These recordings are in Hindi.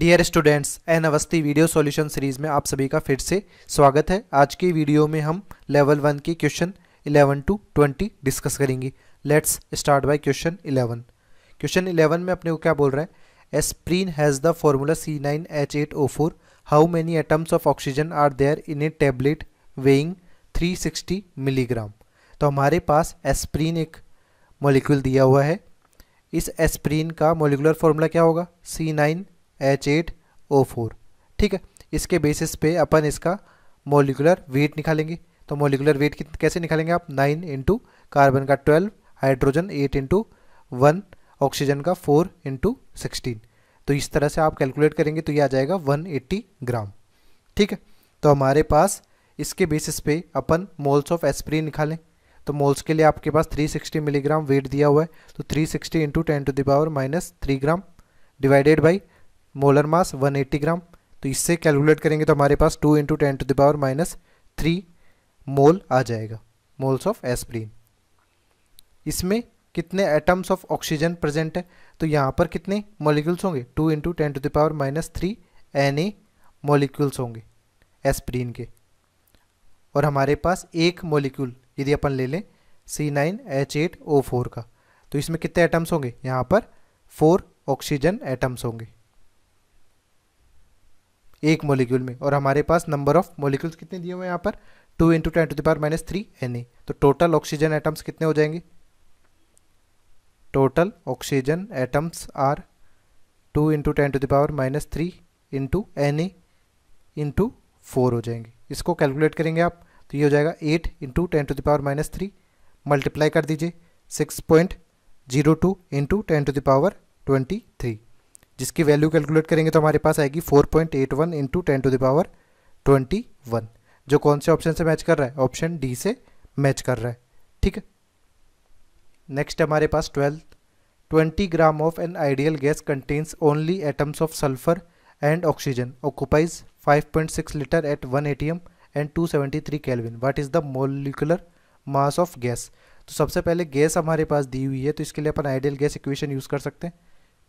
dear students N Awasthi video solution series में आप सभी का फिर से स्वागत है आज की वीडियो में हम लेवल वन के question eleven to twenty discuss करेंगे let's start by question eleven question eleven में अपने को क्या बोल रहा है aspirin has the formula C nine H eight O four how many atoms of oxygen are there in a tablet weighing three sixty milligram तो हमारे पास एस्प्रीन एक मोलिक्यूल दिया हुआ है इस एस्प्रीन का मोलिकुलर फॉर्मूला क्या होगा C nine H eight O four ठीक है इसके बेसिस पे अपन इसका मोलिकुलर वेट निकालेंगे तो मोलिकुलर वेट कैसे निकालेंगे आप नाइन इंटू कार्बन का twelve hydrogen eight into one oxygen का फोर इंटू सिक्सटीन तो इस तरह से आप कैलकुलेट करेंगे तो ये आ जाएगा वन एट्टी ग्राम ठीक है तो हमारे पास इसके बेसिस पे अपन मोल्स ऑफ एस्प्रीन निकालें तो मोल्स के लिए आपके पास 360 मिलीग्राम वेट दिया हुआ है तो 360 sixty into ten to the power minus three gram divided by molar mass 180 gram तो इससे कैलकुलेट करेंगे तो हमारे पास 2 into ten to the power minus three mole आ जाएगा मोल्स ऑफ एस्प्रीन इसमें कितने एटम्स ऑफ ऑक्सीजन प्रेजेंट है तो यहाँ पर कितने मॉलिक्यूल्स होंगे two into ten to the power minus three N A molecules होंगे एस्प्रीन के और हमारे पास एक मॉलिक्यूल यदि अपन ले लें C nine H eight O four का तो इसमें कितने एटम्स होंगे यहाँ पर फोर ऑक्सीजन एटम्स होंगे एक मोलिक्यूल में और हमारे पास नंबर ऑफ मोलिक्यूल्स कितने दिए हुए यहाँ पर two into ten to the power minus three N A तो टोटल ऑक्सीजन एटम्स कितने हो जाएंगे total oxygen atoms are two into ten to the power minus three into N A into four हो जाएंगे इसको कैलकुलेट करेंगे आप तो ये हो जाएगा eight into ten to the power minus three multiply कर दीजिए six point zero two into ten to the power twenty three जिसकी वैल्यू कैलकुलेट करेंगे तो हमारे पास आएगी four point eight one into ten to the power twenty one जो कौन से ऑप्शन से मैच कर रहा है ऑप्शन डी से मैच कर रहा है ठीक है नेक्स्ट हमारे पास twelfth twenty gram of an ideal gas contains only atoms of sulphur and oxygen occupies 5.6 litre at 1 ATM and 273 kelvin what is the molecular mass of gas तो सबसे पहले गैस हमारे पास दी हुई है तो इसके लिए अपन आइडियल गैस इक्वेशन यूज़ कर सकते हैं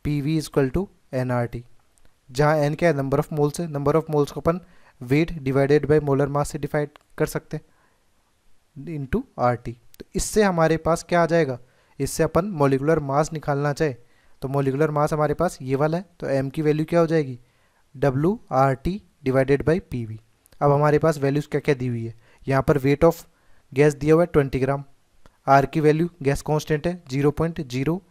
P V equal to N R T जहाँ एन क्या है नंबर ऑफ मोल्स है नंबर ऑफ मोल्स को अपन weight divided by molar mass से डिवाइड कर सकते हैं इन टू आर टी तो इससे हमारे पास क्या आ जाएगा इससे अपन मोलिकुलर मास निकालना चाहे तो मोलिकुलर मास हमारे पास ये वाला है तो एम की वैल्यू क्या हो जाएगी W R T divided by P V अब हमारे पास वैल्यूज़ क्या क्या दी हुई है यहाँ पर वेट ऑफ गैस दिया हुआ है ट्वेंटी ग्राम आर की वैल्यू गैस कॉन्स्टेंट है zero point zero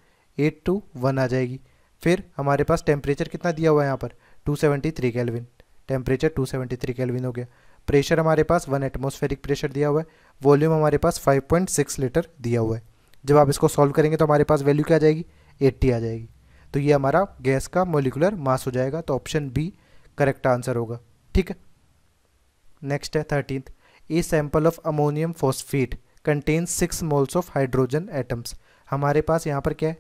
eight two one आ जाएगी फिर हमारे पास टेम्परेचर कितना दिया हुआ है यहाँ पर 273 seventy three kelvin temperature two seventy kelvin हो गया प्रेशर हमारे पास वन एटमोस्फेरिक प्रेशर दिया हुआ है वॉल्यूम हमारे पास 5.6 लीटर दिया हुआ है जब आप इसको सॉल्व करेंगे तो हमारे पास वैल्यू क्या आ जाएगी 80 आ जाएगी तो ये हमारा गैस का मोलिकुलर मास हो जाएगा तो ऑप्शन बी करेक्ट आंसर होगा ठीक है नेक्स्ट है thirteen a sample of ammonium phosphate contains six moles of hydrogen atoms हमारे पास यहाँ पर क्या है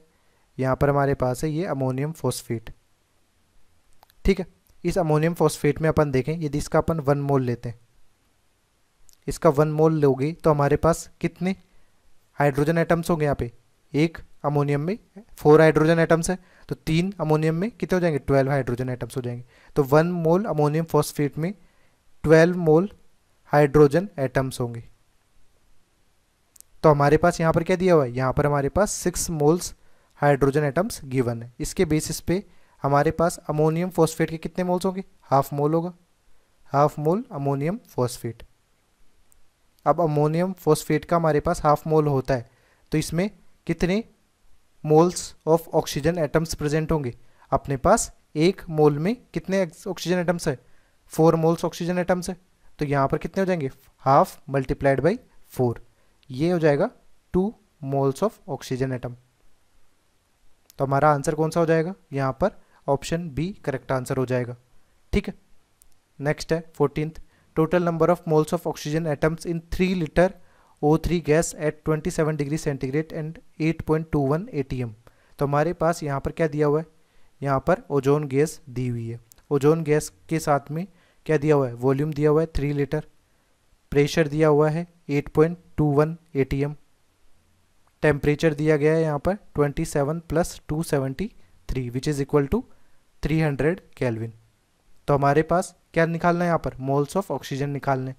यहाँ पर हमारे पास है ये अमोनियम फोस्फेट ठीक है इस अमोनियम फोस्फेट में अपन देखें यदि इसका अपन वन मोल लेते हैं इसका वन मोल लोगे तो हमारे पास कितने हाइड्रोजन एटम्स होंगे यहाँ पे एक अमोनियम में फोर हाइड्रोजन एटम्स है तो तीन अमोनियम में कितने हो जाएंगे ट्वेल्व हाइड्रोजन एटम्स हो जाएंगे तो वन मोल अमोनियम फॉस्फेट में ट्वेल्व मोल हाइड्रोजन एटम्स होंगे तो हमारे पास यहाँ पर क्या दिया हुआ है यहाँ पर हमारे पास six moles hydrogen atoms given है इसके बेसिस पे हमारे पास अमोनियम फॉस्फेट के कितने मोल्स होंगे हाफ मोल होगा हाफ मोल अमोनियम फॉस्फेट अब अमोनियम फॉस्फेट का हमारे पास हाफ मोल होता है तो इसमें कितने moles of oxygen atoms present होंगे अपने पास एक मोल में कितने ऑक्सीजन एटम्स है फोर मोल्स ऑक्सीजन एटम्स है तो यहाँ पर कितने हो जाएंगे हाफ मल्टीप्लाइड बाई फोर ये हो जाएगा two moles of oxygen atom तो हमारा आंसर कौन सा हो जाएगा यहाँ पर ऑप्शन बी करेक्ट आंसर हो जाएगा ठीक है नेक्स्ट है fourteen total number of moles of oxygen atoms in three litre O three gas at twenty seven degree centigrade and eight point two one A T M तो हमारे पास यहाँ पर क्या दिया हुआ है यहाँ पर ओजोन गैस दी हुई है ओजोन गैस के साथ में क्या दिया हुआ है वॉल्यूम दिया हुआ है थ्री लीटर प्रेशर दिया हुआ है eight point two one A T M temperature दिया गया है यहाँ पर 27 seven plus two three which is equal to 300 hundred kelvin तो हमारे पास क्या निकालना है यहाँ पर मोल्स ऑफ ऑक्सीजन निकालने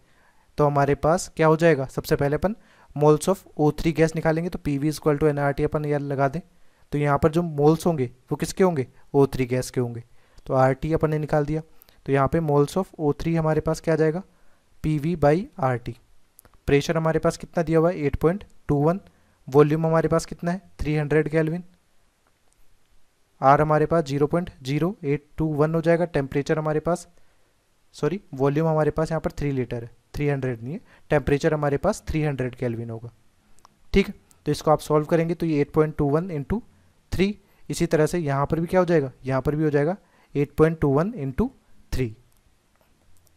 तो हमारे पास क्या हो जाएगा सबसे पहले अपन moles of O three gas निकालेंगे तो P V equal to N R T अपन यार लगा दें तो यहाँ पर जो मोल्स होंगे वो किसके होंगे ओ थ्री गैस के होंगे तो आर टी अपन ने निकाल दिया तो यहाँ पे मोल्स ऑफ ओ थ्री हमारे पास क्या जाएगा P V by R T pressure हमारे पास कितना दिया हुआ है eight point two one volume हमारे पास कितना है 300 हंड्रेड कैलविन आर हमारे पास 0.0821 हो जाएगा टेम्परेचर हमारे पास सॉरी वॉल्यूम हमारे पास यहाँ पर थ्री लीटर है थ्री हंड्रेड नहीं है टेम्परेचर हमारे पास थ्री हंड्रेड कैलविन होगा ठीक है तो इसको आप सॉल्व करेंगे तो ये eight point two one into three इसी तरह से यहाँ पर भी क्या हो जाएगा यहाँ पर भी हो जाएगा eight point two one into three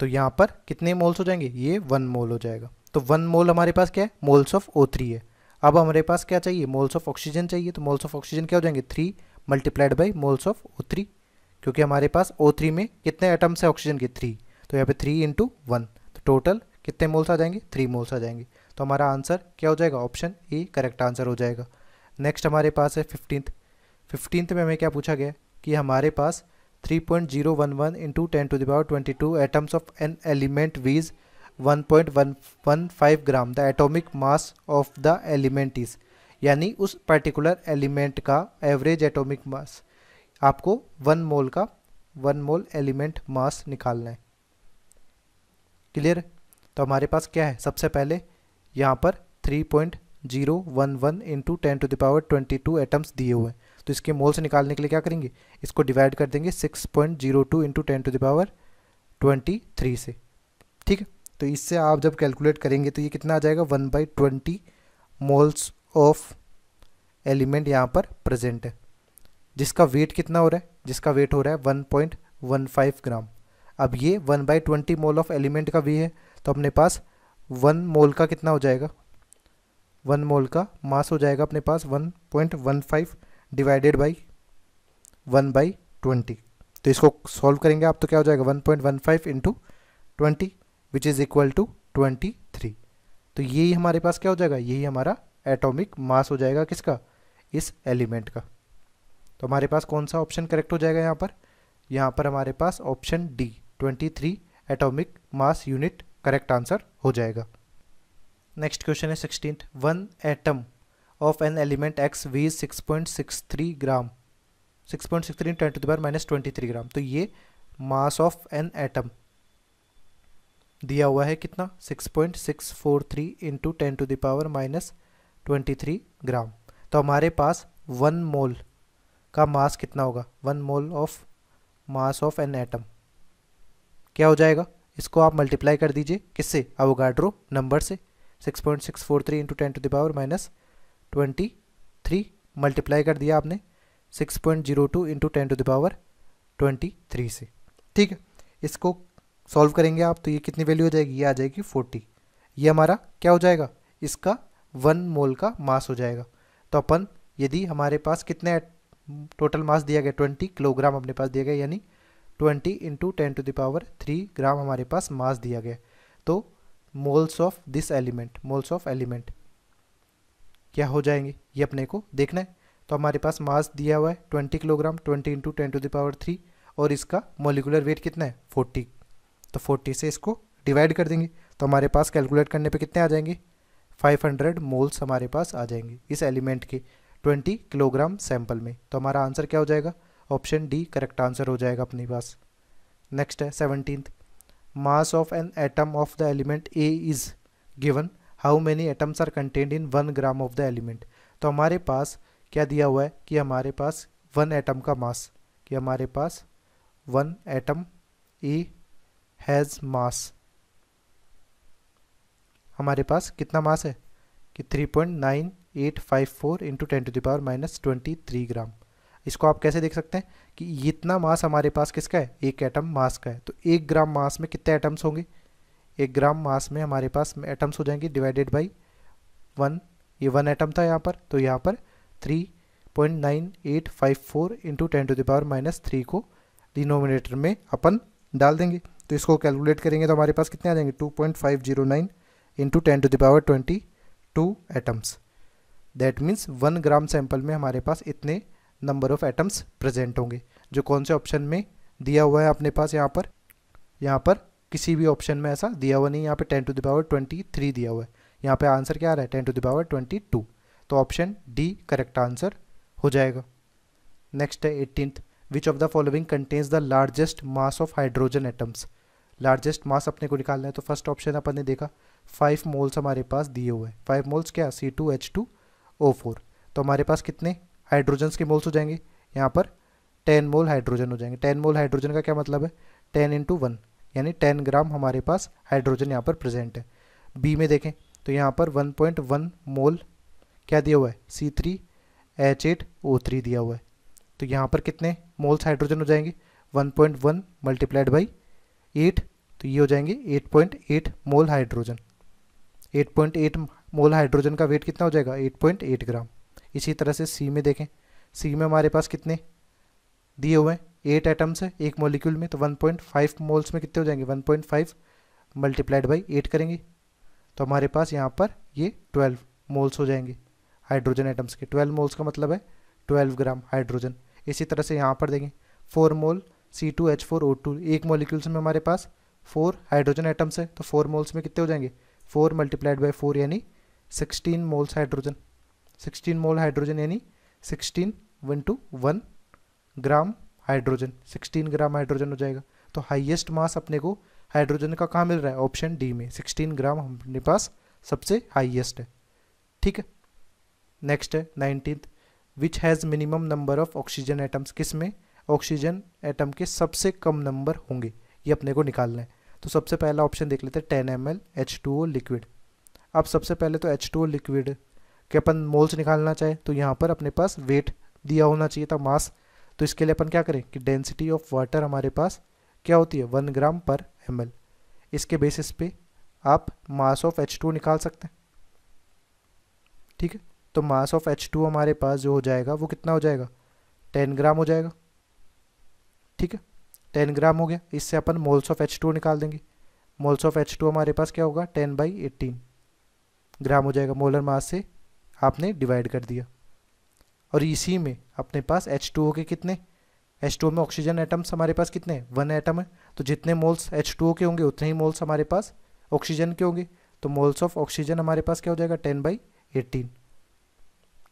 तो यहाँ पर कितने मोल्स हो जाएंगे ये वन मोल हो जाएगा तो वन मोल हमारे पास क्या है मोल्स ऑफ ओ थ्री है अब हमारे पास क्या चाहिए मोल्स ऑफ ऑक्सीजन चाहिए तो मोल्स ऑफ ऑक्सीजन क्या हो जाएंगे three multiplied by moles of O three क्योंकि हमारे पास ओ थ्री में कितने एटम्स हैं ऑक्सीजन के थ्री तो यहाँ पे थ्री इंटू वन तो टोटल कितने मोल्स आ जाएंगे थ्री मोल्स आ जाएंगे तो हमारा आंसर क्या हो जाएगा ऑप्शन ए करेक्ट आंसर हो जाएगा नेक्स्ट हमारे पास है फिफ्टींथ फिफ्टींथ में हमें क्या पूछा गया कि हमारे पास three point zero one one into ten to the power twenty two atoms of an element weighs 1.115 gram the atomic mass of the element is यानी उस पर्टिकुलर एलिमेंट का एवरेज एटॉमिक मास आपको वन मोल का वन मोल एलिमेंट मास निकालना है क्लियर तो हमारे पास क्या है सबसे पहले यहाँ पर 3.011 one one into ten to the power twenty two atoms दिए हुए हैं तो इसके मोल्स निकालने के लिए क्या करेंगे इसको डिवाइड कर देंगे 6.02 point zero two into ten to the power twenty three से ठीक है तो इससे आप जब कैलकुलेट करेंगे तो ये कितना आ जाएगा one by twenty moles of element यहाँ पर प्रेजेंट है जिसका वेट कितना हो रहा है जिसका वेट हो रहा है one point one five gram अब ये one by twenty mole of element का भी है तो अपने पास वन मोल का कितना हो जाएगा वन मोल का मास हो जाएगा अपने पास one point one five divided by one by twenty तो इसको सॉल्व करेंगे आप तो क्या हो जाएगा one point one five into twenty which is equal to twenty three तो यही हमारे पास क्या हो जाएगा यही हमारा एटॉमिक मास हो जाएगा किसका इस एलिमेंट का तो हमारे पास कौन सा ऑप्शन करेक्ट हो जाएगा यहाँ पर यहाँ पर हमारे पास option D twenty three atomic mass unit correct answer हो जाएगा नेक्स्ट क्वेश्चन है sixteen one atom of an element X V six point six three gram six point six three ten to the power minus twenty three gram तो ये मास ऑफ एन एटम दिया हुआ है कितना 6.643 point six four three into ten to the power minus twenty three gram तो हमारे पास वन मोल का मास कितना होगा one mole of mass of an atom क्या हो जाएगा इसको आप मल्टीप्लाई कर दीजिए किससे अवोगाड्रो नंबर से 6.643 point six four three into ten to the power minus twenty three multiply कर दिया आपने 6.02 point zero two into ten to the power twenty three से ठीक है इसको सॉल्व करेंगे आप तो ये कितनी वैल्यू हो जाएगी ये आ जाएगी फोर्टी ये हमारा क्या हो जाएगा इसका वन मोल का मास हो जाएगा तो अपन यदि हमारे पास कितने टोटल मास दिया गया ट्वेंटी किलोग्राम अपने पास दिया गया यानी twenty into ten to the power three gram हमारे पास मास दिया गया तो moles of this element moles of element क्या हो जाएंगे ये अपने को देखना है तो हमारे पास मास दिया हुआ है twenty kilogram twenty into ten to the power three और इसका मोलिकुलर वेट कितना है फोर्टी तो फोर्टी से इसको डिवाइड कर देंगे तो हमारे पास कैलकुलेट करने पे कितने आ जाएंगे 500 मोल्स हमारे पास आ जाएंगे इस एलिमेंट के 20 किलोग्राम सैंपल में तो हमारा आंसर क्या हो जाएगा ऑप्शन डी करेक्ट आंसर हो जाएगा अपने पास नेक्स्ट है seventeen mass of an atom of the element A is given how many atoms are contained in one gram of the element तो हमारे पास क्या दिया हुआ है कि हमारे पास वन एटम का मास कि हमारे पास one atom A has mass हमारे पास कितना मास है कि 3.9854 into ten to the power minus twenty three gram इसको आप कैसे देख सकते हैं कि इतना मास हमारे पास किसका है एक एटम मास का है तो एक ग्राम मास में कितने एटम्स होंगे एक ग्राम मास में हमारे पास एटम्स हो जाएंगे डिवाइडेड बाई वन ये वन एटम था यहाँ पर तो यहाँ पर three point nine eight five four into ten to the power minus three को डिनोमिनेटर में अपन डाल देंगे तो इसको कैलकुलेट करेंगे तो हमारे पास कितने आ जाएंगे two point five zero nine into ten to the power twenty two atoms that means one gram sample में हमारे पास इतने नंबर ऑफ एटम्स प्रेजेंट होंगे जो कौन से ऑप्शन में दिया हुआ है अपने पास यहाँ पर यहाँ पर किसी भी ऑप्शन में ऐसा दिया हुआ नहीं यहाँ पे ten to the power twenty three दिया हुआ है यहाँ पे आंसर क्या आ रहा है ten to the power twenty two तो ऑप्शन डी करेक्ट आंसर हो जाएगा नेक्स्ट है eighteen which of the following contains the largest mass of hydrogen atoms largest mass अपने को निकालना है तो फर्स्ट ऑप्शन अपन ने देखा फाइव मोल्स हमारे पास दिए हुए हैं फाइव मोल्स क्या C two H two O four तो हमारे पास कितने हाइड्रोजन्स के मोल्स हो जाएंगे यहाँ पर टेन मोल हाइड्रोजन हो जाएंगे टेन मोल हाइड्रोजन का क्या मतलब है टेन इंटू वन यानी टेन ग्राम हमारे पास हाइड्रोजन यहाँ पर प्रेजेंट है बी में देखें तो यहाँ पर वन पॉइंट वन मोल क्या दिया हुआ है C three H eight O three दिया हुआ है तो यहाँ पर कितने मोल्स हाइड्रोजन हो जाएंगे one point one multiplied by eight तो ये हो जाएंगे eight point eight mole hydrogen eight point eight mole hydrogen का वेट कितना हो जाएगा एट पॉइंट एट ग्राम इसी तरह से सी में देखें सी में हमारे पास कितने दिए हुए हैं एट एटम्स है एक मोलिक्यूल में तो वन पॉइंट फाइव मोल्स में कितने हो जाएंगे one point five multiplied by eight करेंगे तो हमारे पास यहाँ पर ये ट्वेल्व मोल्स हो जाएंगे हाइड्रोजन एटम्स के ट्वेल्व मोल्स का मतलब है ट्वेल्व ग्राम हाइड्रोजन इसी तरह से यहाँ पर देखें four mole C two H four O two एक मोलिक्यूल्स में हमारे पास फोर हाइड्रोजन आइटम्स है तो फोर मोल्स में कितने हो जाएंगे फोर मल्टीप्लाइड बाई फोर यानी sixteen moles hydrogen sixteen mole hydrogen यानी sixteen one two one gram hydrogen sixteen gram hydrogen हो जाएगा तो हाइएस्ट मास अपने को हाइड्रोजन का कहाँ मिल रहा है ऑप्शन डी में सिक्सटीन ग्राम अपने पास सबसे हाइएस्ट है ठीक है नेक्स्ट है nineteen which has minimum number of oxygen atoms किस में ऑक्सीजन एटम के सबसे कम नंबर होंगे ये अपने को निकालना है तो सबसे पहला ऑप्शन देख लेते हैं ten M L H two O liquid अब सबसे पहले तो एच टू ओ लिक्विड के अपन मोल्स निकालना चाहे तो यहाँ पर अपने पास वेट दिया होना चाहिए था मास तो इसके लिए अपन क्या करें कि डेंसिटी ऑफ वाटर हमारे पास क्या होती है वन ग्राम पर एम इसके बेसिस पे आप मास ऑफ एच टू निकाल सकते हैं ठीक है तो मास ऑफ एच टू हमारे पास जो हो जाएगा वो कितना हो जाएगा टेन ग्राम हो जाएगा ठीक है टेन ग्राम हो गया इससे अपन मोल्स ऑफ एच टू निकाल देंगे मोल्स ऑफ एच टू हमारे पास क्या होगा टेन बाई एटीन ग्राम हो जाएगा मोलर मास से आपने डिवाइड कर दिया और इसी में अपने पास एच टू हो के कितने एच टू में ऑक्सीजन एटम्स हमारे पास कितने वन एटम है तो जितने मोल्स एच टू के होंगे उतने ही मोल्स हमारे पास ऑक्सीजन के होंगे तो मोल्स ऑफ ऑक्सीजन हमारे पास क्या हो जाएगा टेन बाई एटीन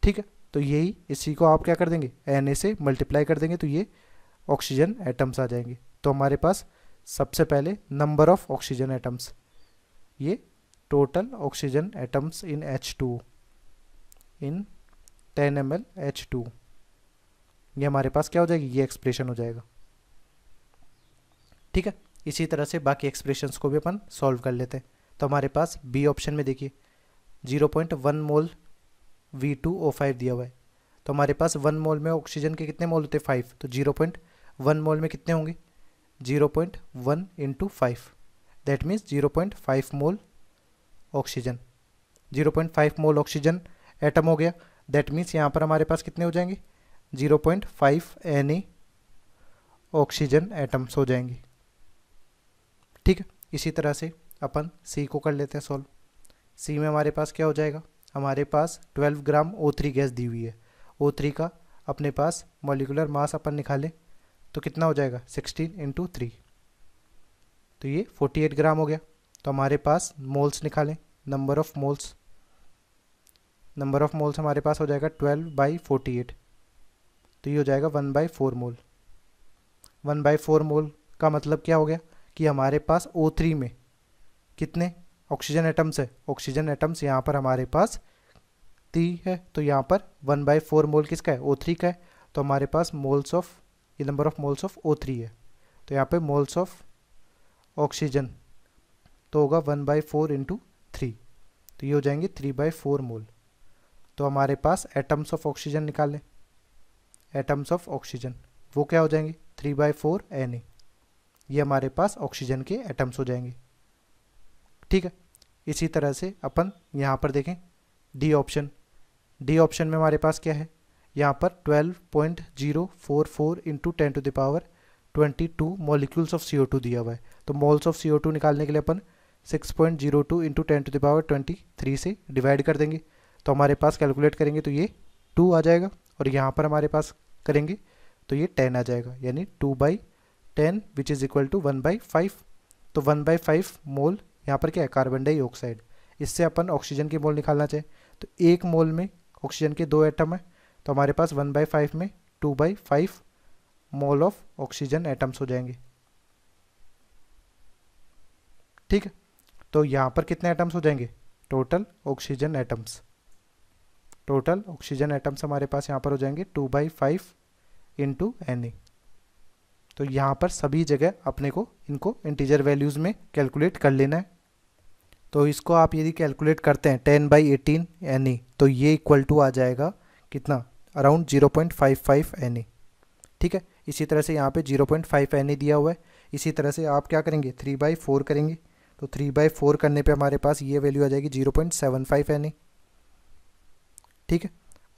ठीक है तो यही इसी को आप क्या कर देंगे एन ए से मल्टीप्लाई कर देंगे तो ये ऑक्सीजन एटम्स आ जाएंगे तो हमारे पास सबसे पहले नंबर ऑफ ऑक्सीजन एटम्स ये total oxygen atoms in H two in ten M L H two ये हमारे पास क्या हो जाएगी ये एक्सप्रेशन हो जाएगा ठीक है इसी तरह से बाकी एक्सप्रेशंस को भी अपन सॉल्व कर लेते हैं तो हमारे पास बी ऑप्शन में देखिए zero point one mole V two O five दिया हुआ है तो हमारे पास वन मोल में ऑक्सीजन के कितने मोल होते हैं फाइव तो जीरो पॉइंट वन मोल में कितने होंगे zero point one into five that means zero point five mole oxygen zero point five mole oxygen atom हो गया दैट मीन्स यहाँ पर हमारे पास कितने हो जाएंगे zero point five N oxygen atoms हो जाएंगे ठीक है इसी तरह से अपन सी को कर लेते हैं सॉल्व सी में हमारे पास क्या हो जाएगा हमारे पास twelve gram O three gas दी हुई है ओ थ्री का अपने पास मॉलिकुलर मास अपन निकालें तो कितना हो जाएगा सिक्सटीन इंटू थ्री तो ये फोर्टी एट ग्राम हो गया तो हमारे पास मोल्स निकालें number of moles number of moles हमारे पास हो जाएगा ट्वेल्व बाई फोर्टी एट तो ये हो जाएगा one by four mole one by four mole का मतलब क्या हो गया कि हमारे पास ओ थ्री में कितने ऑक्सीजन एटम्स है ऑक्सीजन एटम्स यहाँ पर हमारे पास थ्री है तो यहाँ पर वन बाई फोर मोल किसका है ओ थ्री का है तो हमारे पास मोल्स ऑफ ये number of moles of O three है तो यहाँ पे मोल्स ऑफ ऑक्सीजन तो होगा one by four into three तो ये हो जाएंगे थ्री बाई फोर मोल तो हमारे पास एटम्स ऑफ ऑक्सीजन निकालें एटम्स ऑफ ऑक्सीजन वो क्या हो जाएंगे three by four N A ये हमारे पास ऑक्सीजन के एटम्स हो जाएंगे ठीक है इसी तरह से अपन यहाँ पर देखें डी ऑप्शन डी ऑप्शन में हमारे पास क्या है यहाँ पर 12.044 into ten to the power twenty two molecules of C दिया हुआ है तो मोल्स ऑफ सी निकालने के लिए अपन 6.02 point zero two into ten to the power twenty three से डिवाइड कर देंगे तो हमारे पास कैलकुलेट करेंगे तो ये टू आ जाएगा और यहाँ पर हमारे पास करेंगे तो ये टेन आ जाएगा यानी two by ten which is equal to one by five तो वन बाई फाइव मोल यहाँ पर क्या है कार्बन डाइऑक्साइड इससे अपन ऑक्सीजन के मोल निकालना चाहिए तो एक मोल में ऑक्सीजन के दो एटम हैं तो हमारे पास वन बाई फाइव में two by five mole of oxygen atoms हो जाएंगे ठीक है तो यहाँ पर कितने एटम्स हो जाएंगे total oxygen atoms total oxygen atoms हमारे पास यहाँ पर हो जाएंगे two by five into N तो यहाँ पर सभी जगह अपने को इनको इंटीजर वैल्यूज़ में कैलकुलेट कर लेना है तो इसको आप यदि कैलकुलेट करते हैं टेन बाई एटीन एन तो ये इक्वल टू आ जाएगा कितना around zero point five five N A ठीक है इसी तरह से यहाँ पे zero point five N A दिया हुआ है इसी तरह से आप क्या करेंगे थ्री बाई फोर करेंगे तो थ्री बाई फोर करने पे हमारे पास ये वैल्यू आ जाएगी zero point seven five N A ठीक है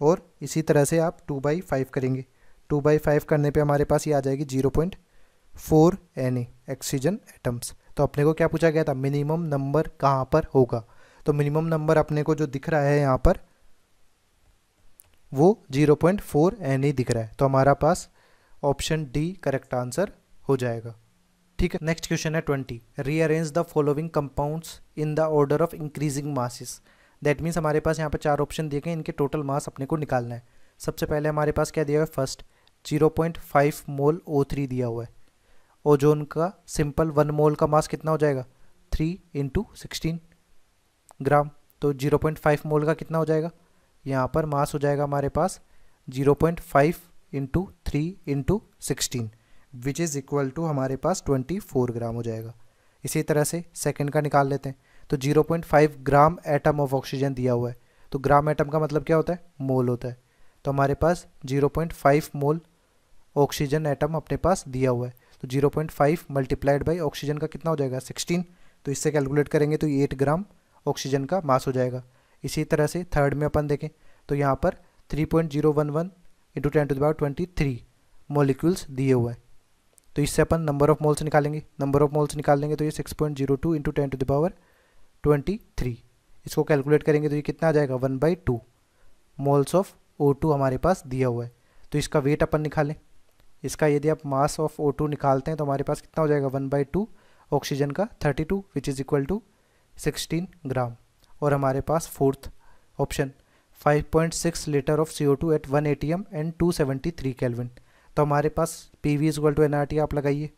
और इसी तरह से आप टू बाई फाइव करेंगे टू बाई फाइव करने पे हमारे पास ये आ जाएगी zero point four N oxygen oxygen atoms तो अपने को क्या पूछा गया था मिनिमम नंबर कहाँ पर होगा तो मिनिमम नंबर अपने को जो दिख रहा है यहाँ पर वो 0.4 पॉइंट दिख रहा है तो हमारा पास ऑप्शन डी करेक्ट आंसर हो जाएगा ठीक है नेक्स्ट क्वेश्चन है twenty rearrange the following compounds in the order of increasing masses that means हमारे पास यहाँ पर चार ऑप्शन दिए गए इनके टोटल मास अपने को निकालना है सबसे पहले हमारे पास क्या दिया हुआ है फर्स्ट 0.5 मोल O3 दिया हुआ है ओजोन का सिंपल वन मोल का मास कितना हो जाएगा थ्री इंटू सिक्सटीन ग्राम तो जीरो मोल का कितना हो जाएगा यहाँ पर मास हो जाएगा हमारे पास zero point five into three into sixteen which is equal to हमारे पास ट्वेंटी फोर ग्राम हो जाएगा इसी तरह से सेकेंड का निकाल लेते हैं तो zero point five gram atom of oxygen दिया हुआ है तो ग्राम एटम का मतलब क्या होता है मोल होता है तो हमारे पास zero point five mole oxygen atom अपने पास दिया हुआ है तो zero point five multiplied by oxygen का कितना हो जाएगा सिक्सटीन तो इससे कैलकुलेट करेंगे तो एट ग्राम ऑक्सीजन का मास हो जाएगा इसी तरह से थर्ड में अपन देखें तो यहाँ पर 3.011 point zero one one into ten to the power twenty three molecules दिए हुए हैं तो इससे अपन नंबर ऑफ मोल्स निकालेंगे नंबर ऑफ मोल्स निकाल लेंगे तो ये 6.02 point zero two into ten to the power twenty three इसको कैलकुलेट करेंगे तो ये कितना आ जाएगा one by two moles of O two हमारे पास दिया हुआ है तो इसका वेट अपन निकालें इसका यदि आप मास ऑफ ओ टू निकालते हैं तो हमारे पास कितना हो जाएगा वन बाई टू ऑक्सीजन का thirty two which is equal to sixteen gram और हमारे पास fourth option 5.6 litre of CO2 at 1 M and 273 kelvin तो हमारे पास P V equal to n आप लगाइए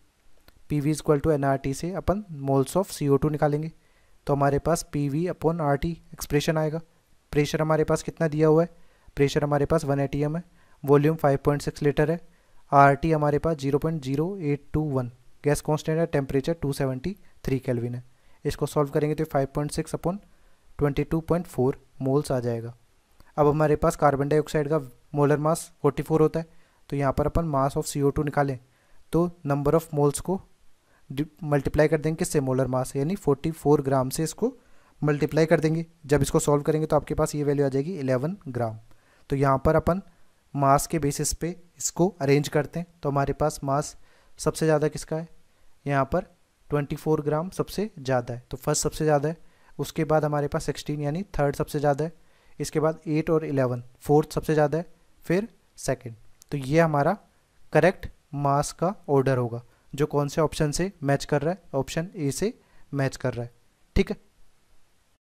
P V equal to n से अपन मोल्स ऑफ सी निकालेंगे तो हमारे पास P V upon R T expression आएगा प्रेशर हमारे पास कितना दिया हुआ है प्रेशर हमारे पास वन ए है वॉल्यूम 5.6 लीटर है आर टी हमारे पास 0.0821 गैस कॉन्स्टेंट है टेम्परेचर 273 कैलविन है इसको सॉल्व करेंगे तो 5.6 अपॉन फोर मोल्स आ जाएगा अब हमारे पास कार्बन डाइऑक्साइड का मोलर मास 44 होता है तो यहाँ पर अपन मास ऑफ सी निकालें तो नंबर ऑफ मोल्स को मल्टीप्लाई कर देंगे किससे मोलर मास यानी 44 ग्राम से इसको मल्टीप्लाई कर देंगे जब इसको सॉल्व करेंगे तो आपके पास ये वैल्यू आ जाएगी 11 ग्राम तो यहाँ पर अपन मास के बेसिस पे इसको अरेंज करते हैं तो हमारे पास मास सबसे ज़्यादा किसका है यहाँ पर 24 ग्राम सबसे ज़्यादा है तो फर्स्ट सबसे ज़्यादा है उसके बाद हमारे पास 16 यानी थर्ड सबसे ज़्यादा है इसके बाद एट और इलेवन फोर्थ सबसे ज़्यादा है फिर सेकेंड तो ये हमारा करेक्ट मास का ऑर्डर होगा जो कौन से ऑप्शन से मैच कर रहा है ऑप्शन ए से मैच कर रहा है ठीक है